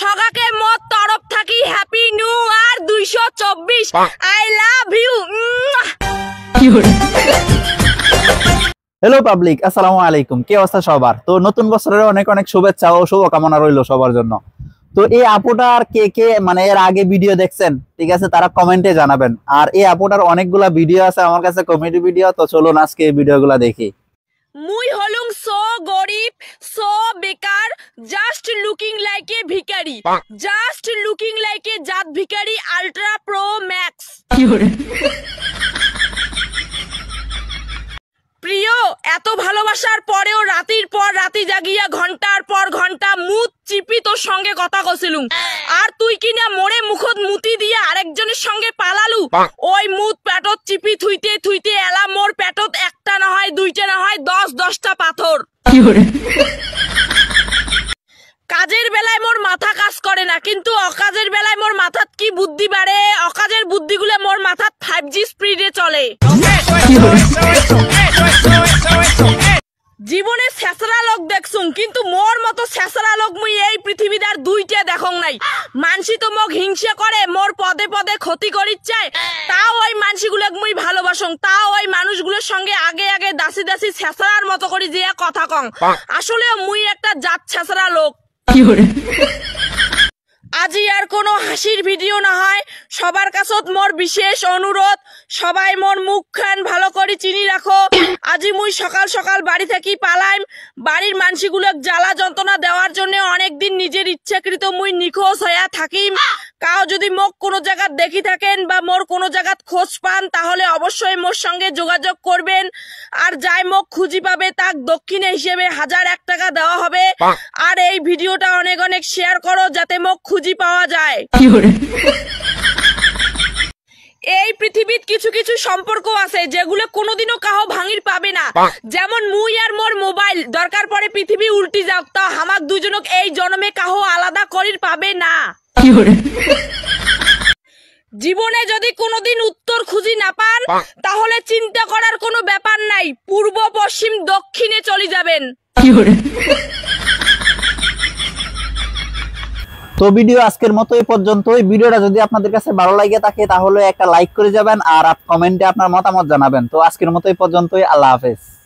সগাকে মত তরফ থাকি হ্যাপি নিউ আর দুইশো I love you hello public আসসালামু আলাইকুম কে অবস্থা সবার তো নতুন বছরের অনেক অনেক শুভেচ্ছা ও শুভকামনা রইল সবার জন্য তো এই আপুটার কে কে মানে এর আগে ভিডিও দেখছেন ঠিক আছে তারা কমেন্টে জানাবেন আর এই আপুটার অনেকগুলা ভিডিও আছে আমার কাছে কমেডি ভিডিও তো চলুন আজকে এই ভিডিওগুলা দেখি মুই হলো সো গরিব সো বেকার জাস্ট লুকিং লাইক এ ভিকারি জাস্ট লুকিং লাইক এ জাত ভিকারি আলট্রা প্রো ম্যাক্স প্রিয় এত ভালোবাসার পরেও রাতির পর রাতি জাগিয়া ঘন্টার পর ঘন্টা মুত চিপি তোর সঙ্গে কথা কছিলুম আর তুই কিনা মোড়ে মুখত মুতি দিয়ে আরেকজনের সঙ্গে পালালু ওই মুত পেটত চিপি থুইতে থুইতে এলা মোর পেটত একটা না হয় দুইটা না দশটা পাথর কাজের বেলায় মোর মাথা কাজ করে না কিন্তু অকাজের বেলায় মোর মাথাত কি বুদ্ধি বাড়ে অকাজের বুদ্ধিগুলো মোর মাথাত ফাইভ জি স্পিডে চলে জীবনে শেষরা লোক দেখছুন কিন্তু মোর মতো শেষরা লোক মুই এই পৃথিবীদার দুইটা দেখং নাই মানসি তো মোক হিংসা করে মোর পদে পদে ক্ষতি করির তাও ওই মানসিগুলোকে মুই ভালোবাসং তাও ওই আমার সঙ্গে আগে আগে দাসি দাসি ছেঁচড়ার মতো করে যে কথা কং আসলে মুই একটা জাত ছেঁচড়া লোক আজি আর কোন হাসির ভিডিও না হয় সবার কাছে মোর বিশেষ অনুরোধ সবাই মোর মুখ খান ভালো করে চিনি রাখো আজি মুই সকাল সকাল বাড়ি থাকি পালাইম বাড়ির মানসিগুলো জ্বালা যন্ত্রণা দেওয়ার জন্য অনেকদিন নিজের ইচ্ছাকৃত মুই নিখোঁজ হইয়া থাকিম কাউ যদি মোক কোনো জায়গা দেখি থাকেন বা মোর কোনো জায়গা খোঁজ পান তাহলে অবশ্যই মোর সঙ্গে যোগাযোগ করবেন আর যাই মোক খুঁজি পাবে তার দক্ষিণে হিসেবে হাজার এক টাকা দেওয়া হবে আর এই ভিডিওটা অনেক অনেক শেয়ার করো যাতে মোক খুঁজি পাওয়া যায় এই পৃথিবীত কিছু কিছু সম্পর্ক আছে যেগুলো কোনোদিনও কাহো ভাঙির পাবে না যেমন মুই আর মোর মোবাইল দরকার পড়ে পৃথিবী উল্টি যাক তা হামাক দুজনক এই জন্মে কাহো আলাদা করির পাবে না জীবনে যদি কোনোদিন উত্তর খুঁজি না পান তাহলে চিন্তা করার কোনো ব্যাপার নাই পূর্ব পশ্চিম দক্ষিণে চলে যাবেন তো ভিডিও আজকের মতো এই পর্যন্তই ভিডিওটা যদি আপনাদের কাছে ভালো লাগে থাকে তাহলে একটা লাইক করে যাবেন আর কমেন্টে আপনার মতামত জানাবেন তো আজকের মতো এই পর্যন্তই আল্লাহ হাফেজ